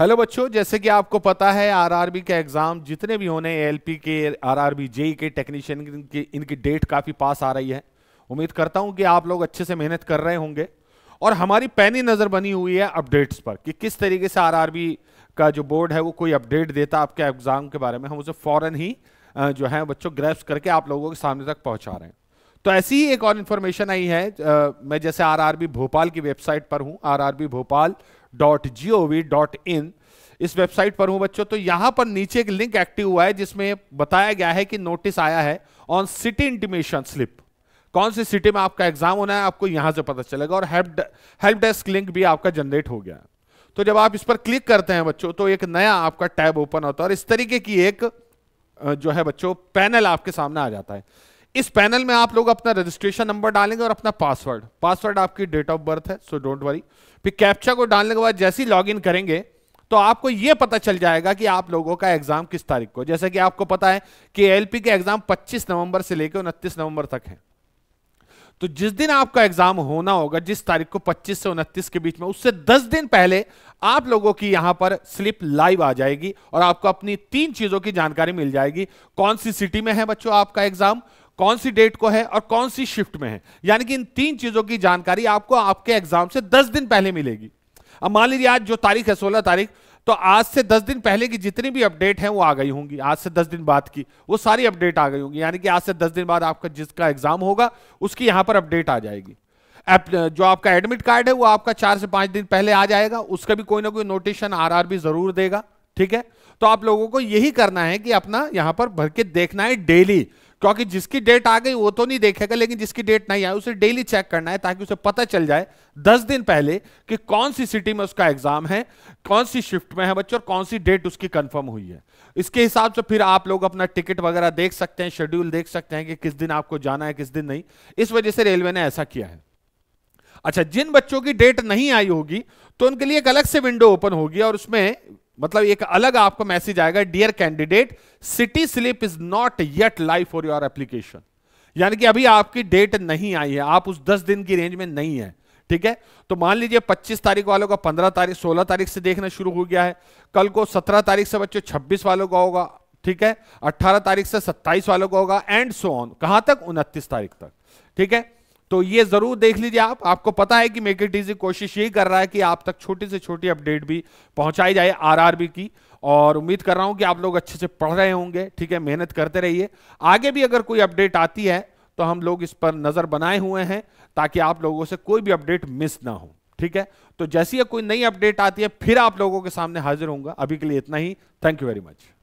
hello बच्चों जैसे कि आपको पता है आरआरबी के एग्जाम जितने भी होने एलपी के आरआरबी जेई के टेक्नीशियन के इनकी डेट काफी पास आ रही है उम्मीद करता हूं कि आप लोग अच्छे से मेहनत कर रहे होंगे और हमारी पैनी नजर बनी हुई है अपडेट्स पर कि किस तरीके से आरआरबी का जो बोर्ड है वो कोई अपडेट देता आपके एग्जाम के बारे में हम उसे फौरन ही जो है बच्चों ग्रेप्स करके आप लोगों के सामने तक पहुंचा रहे हैं तो ऐसी ही एक और इंफॉर्मेशन आई है आ, मैं जैसे आरआरबी भोपाल की वेबसाइट पर हूं RRB Bhopal dot G O V dot in इस वेबसाइट पर हूं बच्चों तो यहां पर नीचे एक लिंक एक्टिव हुआ है जिसमें बताया गया है कि नोटिस आया है ऑन सिटी इंटीमेशन स्लिप कौन सी सिटी में आपका एग्जाम होना है आपको यहां से पता चलेगा और हेल्प डेस्क लिंक भी आपका जनरेट हो गया तो जब आप इस पर क्लिक करते हैं बच्चों तो एक नया आपका टैब ओपन होता है और इस तरीके की एक जो है बच्चों पैनल आपके सामने आ जाता है इस पैनल में आप लोग अपना रजिस्ट्रेशन नंबर डालेंगे और अपना पासवर्ड पासवर्ड आपकी डेट ऑफ बर्थ है सो डोंट वरी फिर कैप्चा को डालने के बाद जैसे ही लॉग करेंगे तो आपको यह पता चल जाएगा कि आप लोगों का एग्जाम किस तारीख को जैसे कि आपको पता है कि एलपी के एग्जाम 25 नवंबर से लेकर उनतीस नवंबर तक है तो जिस दिन आपका एग्जाम होना होगा जिस तारीख को 25 से 29 के बीच में उससे 10 दिन पहले आप लोगों की यहां पर स्लिप लाइव आ जाएगी और आपको अपनी तीन चीजों की जानकारी मिल जाएगी कौन सी सिटी में है बच्चों आपका एग्जाम कौन सी डेट को है और कौन सी शिफ्ट में है यानी कि इन तीन चीजों की जानकारी आपको आपके एग्जाम से दस दिन पहले मिलेगी अब मान लीजिए आज जो तारीख है सोलह तारीख तो आज से दस दिन पहले की जितनी भी अपडेट है वो आ गई होंगी आज से दस दिन बाद की वो सारी अपडेट आ गई होंगी यानी कि आज से दस दिन बाद आपका जिसका एग्जाम होगा उसकी यहां पर अपडेट आ जाएगी जो आपका एडमिट कार्ड है वो आपका चार से पांच दिन पहले आ जाएगा उसका भी कोई ना कोई नोटिशन आरआरबी जरूर देगा ठीक है तो आप लोगों को यही करना है कि अपना यहां पर भर के देखना है डेली क्योंकि जिसकी डेट आ गई वो तो नहीं देखेगा लेकिन जिसकी डेट नहीं आई उसे डेली चेक करना है ताकि उसे पता चल जाए दस दिन पहले कि कौन सी सिटी में उसका एग्जाम है कौन सी शिफ्ट में है बच्चों और कौन सी डेट उसकी कंफर्म हुई है इसके हिसाब से फिर आप लोग अपना टिकट वगैरह देख सकते हैं शेड्यूल देख सकते हैं कि किस दिन आपको जाना है किस दिन नहीं इस वजह से रेलवे ने ऐसा किया है अच्छा जिन बच्चों की डेट नहीं आई होगी तो उनके लिए एक अलग से विंडो ओपन होगी और उसमें मतलब एक अलग आपको मैसेज आएगा dear candidate city slip is not yet live for your application यानी कि अभी आपकी डेट नहीं आई है आप उस दस दिन की रेंज में नहीं है ठीक है तो मान लीजिए 25 तारीख वालों का 15 तारीख 16 तारीख से देखना शुरू हो गया है कल को 17 तारीख से बच्चों 26 वालों का होगा ठीक है 18 तारीख से 27 वालों का होगा एंड सो ऑन कहां तक 29 तारीख तक ठीक है तो ये जरूर देख लीजिए आप आपको पता है कि मेक इट इजी कोशिश यही कर रहा है कि आप तक छोटी से छोटी अपडेट भी पहुंचाई जाए आरआरबी की और उम्मीद कर रहा हूं कि आप लोग अच्छे से पढ़ रहे होंगे ठीक है मेहनत करते रहिए आगे भी अगर कोई अपडेट आती है तो हम लोग इस पर नजर बनाए हुए हैं ताकि आप लोगों से कोई भी अपडेट मिस ना हो ठीक है तो जैसी कोई नई अपडेट आती है फिर आप लोगों के सामने हाजिर होंगे अभी के लिए इतना ही थैंक यू वेरी मच